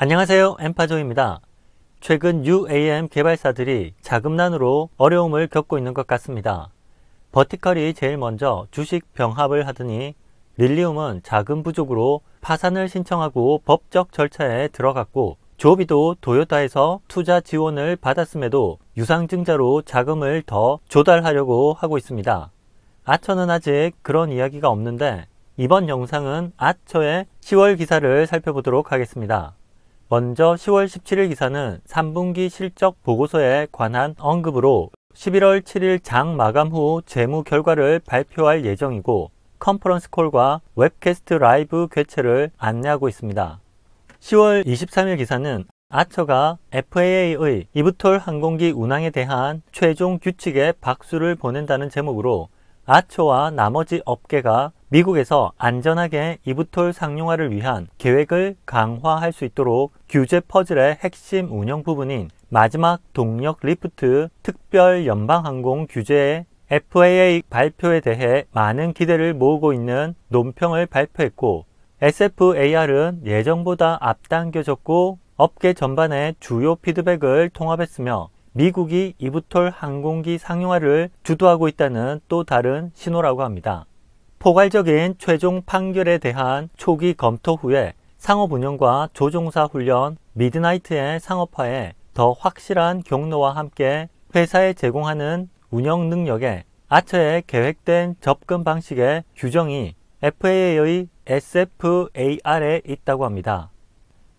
안녕하세요. 엠파조입니다. 최근 UAM 개발사들이 자금난으로 어려움을 겪고 있는 것 같습니다. 버티컬이 제일 먼저 주식 병합을 하더니 릴리움은 자금 부족으로 파산을 신청하고 법적 절차에 들어갔고 조비도 도요타에서 투자 지원을 받았음에도 유상증자로 자금을 더 조달하려고 하고 있습니다. 아처는 아직 그런 이야기가 없는데 이번 영상은 아처의 10월 기사를 살펴보도록 하겠습니다. 먼저 10월 17일 기사는 3분기 실적 보고서에 관한 언급으로 11월 7일 장 마감 후 재무 결과를 발표할 예정이고 컨퍼런스 콜과 웹캐스트 라이브 개최를 안내하고 있습니다. 10월 23일 기사는 아처가 FAA의 이브톨 항공기 운항에 대한 최종 규칙에 박수를 보낸다는 제목으로 아처와 나머지 업계가 미국에서 안전하게 이브톨 상용화를 위한 계획을 강화할 수 있도록 규제 퍼즐의 핵심 운영 부분인 마지막 동력 리프트 특별 연방항공 규제의 FAA 발표에 대해 많은 기대를 모으고 있는 논평을 발표했고 SFAR은 예정보다 앞당겨졌고 업계 전반의 주요 피드백을 통합했으며 미국이 이브톨 항공기 상용화를 주도하고 있다는 또 다른 신호라고 합니다. 포괄적인 최종 판결에 대한 초기 검토 후에 상업 운영과 조종사 훈련, 미드나이트의 상업화에 더 확실한 경로와 함께 회사에 제공하는 운영 능력에 아처의 계획된 접근 방식의 규정이 FAA의 SFAR에 있다고 합니다.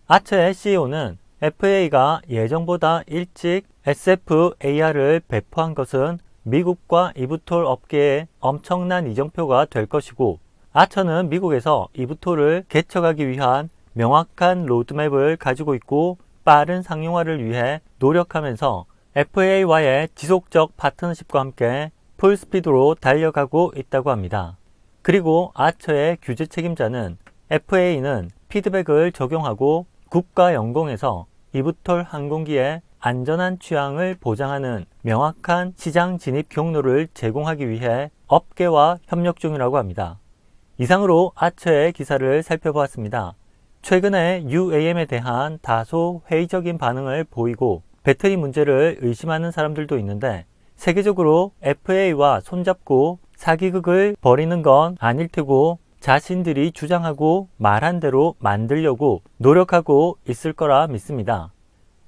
아처의 CEO는 FAA가 예정보다 일찍 SFAR을 배포한 것은 미국과 이브톨 업계의 엄청난 이정표가 될 것이고 아처는 미국에서 이브톨을 개척하기 위한 명확한 로드맵을 가지고 있고 빠른 상용화를 위해 노력하면서 FA와의 지속적 파트너십과 함께 풀스피드로 달려가고 있다고 합니다. 그리고 아처의 규제 책임자는 FA는 피드백을 적용하고 국가 연공에서 이브톨 항공기의 안전한 취향을 보장하는 명확한 시장 진입 경로를 제공하기 위해 업계와 협력 중이라고 합니다. 이상으로 아처의 기사를 살펴보았습니다. 최근에 UAM에 대한 다소 회의적인 반응을 보이고 배터리 문제를 의심하는 사람들도 있는데 세계적으로 FA와 손잡고 사기극을 벌이는 건 아닐 테고 자신들이 주장하고 말한 대로 만들려고 노력하고 있을 거라 믿습니다.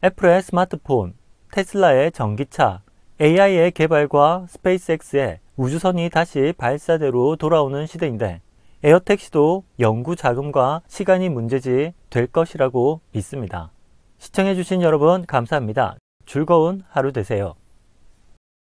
애플의 스마트폰, 테슬라의 전기차, AI의 개발과 스페이스X의 우주선이 다시 발사대로 돌아오는 시대인데 에어택시도 연구 자금과 시간이 문제지 될 것이라고 믿습니다. 시청해주신 여러분 감사합니다. 즐거운 하루 되세요.